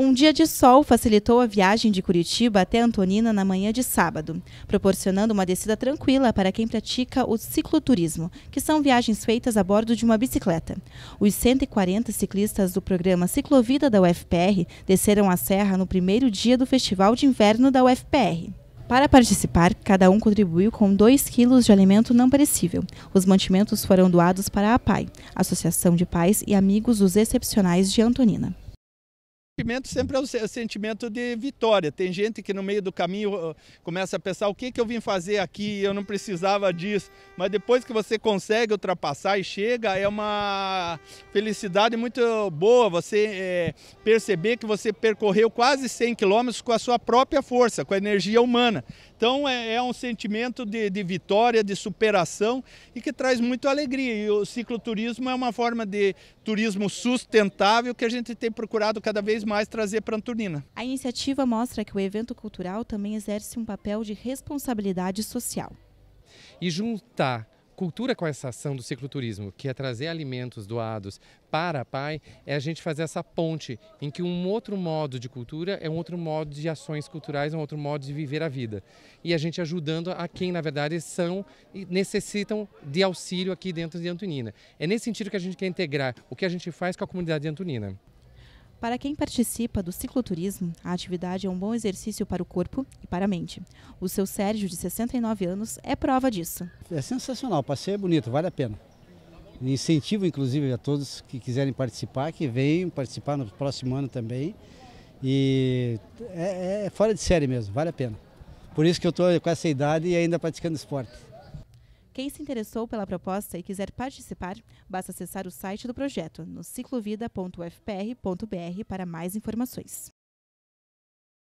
Um dia de sol facilitou a viagem de Curitiba até Antonina na manhã de sábado, proporcionando uma descida tranquila para quem pratica o cicloturismo, que são viagens feitas a bordo de uma bicicleta. Os 140 ciclistas do programa Ciclovida da UFPR desceram a serra no primeiro dia do Festival de Inverno da UFPR. Para participar, cada um contribuiu com 2 quilos de alimento não perecível. Os mantimentos foram doados para a PAI, Associação de Pais e Amigos dos Excepcionais de Antonina sentimento sempre é o sentimento de vitória. Tem gente que no meio do caminho começa a pensar o que, que eu vim fazer aqui, eu não precisava disso. Mas depois que você consegue ultrapassar e chega, é uma felicidade muito boa você é, perceber que você percorreu quase 100 quilômetros com a sua própria força, com a energia humana. Então é, é um sentimento de, de, vitória, de superação e que traz muita alegria. E o cicloturismo é uma forma de turismo sustentável que a gente tem procurado cada vez mais trazer para Anturina. A iniciativa mostra que o evento cultural também exerce um papel de responsabilidade social. E juntar cultura com essa ação do cicloturismo, que é trazer alimentos doados para a PAI, é a gente fazer essa ponte em que um outro modo de cultura é um outro modo de ações culturais, é um outro modo de viver a vida. E a gente ajudando a quem, na verdade, são e necessitam de auxílio aqui dentro de Antonina. É nesse sentido que a gente quer integrar o que a gente faz com a comunidade de Antonina. Para quem participa do cicloturismo, a atividade é um bom exercício para o corpo e para a mente. O seu Sérgio, de 69 anos, é prova disso. É sensacional, o passeio é bonito, vale a pena. Incentivo, inclusive, a todos que quiserem participar, que venham participar no próximo ano também. E é, é fora de série mesmo, vale a pena. Por isso que eu estou com essa idade e ainda praticando esporte. Quem se interessou pela proposta e quiser participar, basta acessar o site do projeto no ciclovida.ufpr.br para mais informações.